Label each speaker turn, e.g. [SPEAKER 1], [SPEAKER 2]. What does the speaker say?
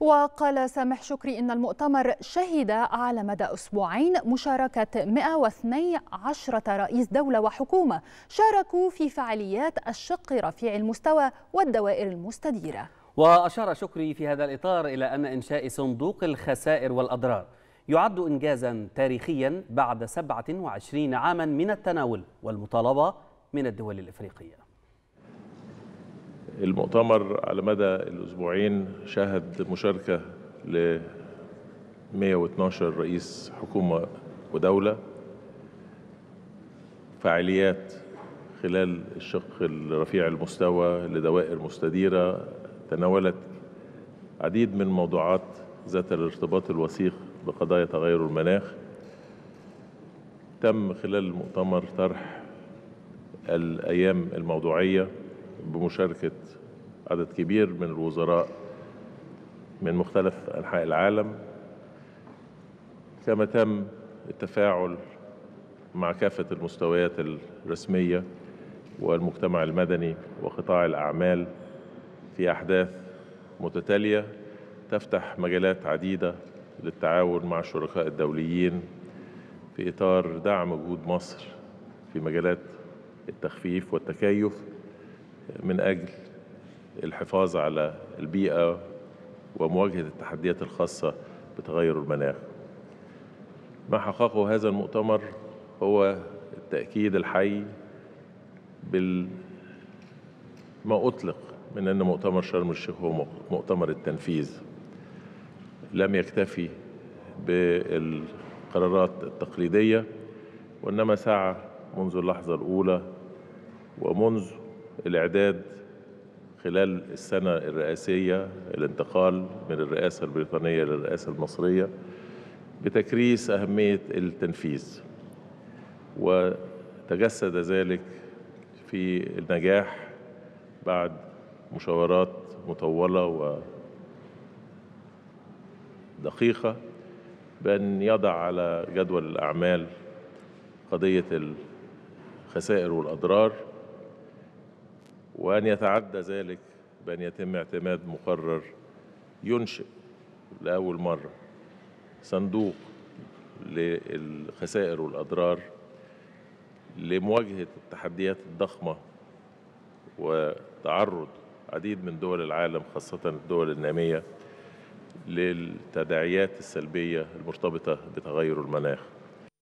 [SPEAKER 1] وقال سامح شكري إن المؤتمر شهد على مدى أسبوعين مشاركة 112 رئيس دولة وحكومة شاركوا في فعاليات الشق رفيع المستوى والدوائر المستديرة وأشار شكري في هذا الإطار إلى أن إنشاء صندوق الخسائر والأضرار يعد إنجازا تاريخيا بعد 27 عاما من التناول والمطالبة من الدول الإفريقية المؤتمر على مدى الأسبوعين شهد مشاركة ل 112 رئيس حكومة ودولة فعاليات خلال الشق الرفيع المستوى لدوائر مستديرة تناولت عديد من موضوعات ذات الارتباط الوثيق بقضايا تغير المناخ تم خلال المؤتمر طرح الأيام الموضوعية بمشاركة عدد كبير من الوزراء من مختلف أنحاء العالم كما تم التفاعل مع كافة المستويات الرسمية والمجتمع المدني وقطاع الأعمال في أحداث متتالية تفتح مجالات عديدة للتعاون مع الشركاء الدوليين في إطار دعم وجود مصر في مجالات التخفيف والتكيف من أجل الحفاظ على البيئة ومواجهة التحديات الخاصة بتغير المناخ ما حققه هذا المؤتمر هو التأكيد الحي بما أطلق من أن مؤتمر شرم الشيخ هو مؤتمر التنفيذ لم يكتفي بالقرارات التقليدية وإنما سعى منذ اللحظة الأولى ومنذ الإعداد خلال السنة الرئاسية الانتقال من الرئاسة البريطانية للرئاسة المصرية بتكريس أهمية التنفيذ وتجسد ذلك في النجاح بعد مشاورات مطولة ودقيقة بأن يضع على جدول الأعمال قضية الخسائر والأضرار وأن يتعدى ذلك بأن يتم اعتماد مقرر ينشئ لأول مرة صندوق للخسائر والأضرار لمواجهة التحديات الضخمة وتعرض عديد من دول العالم خاصة الدول النامية للتداعيات السلبية المرتبطة بتغير المناخ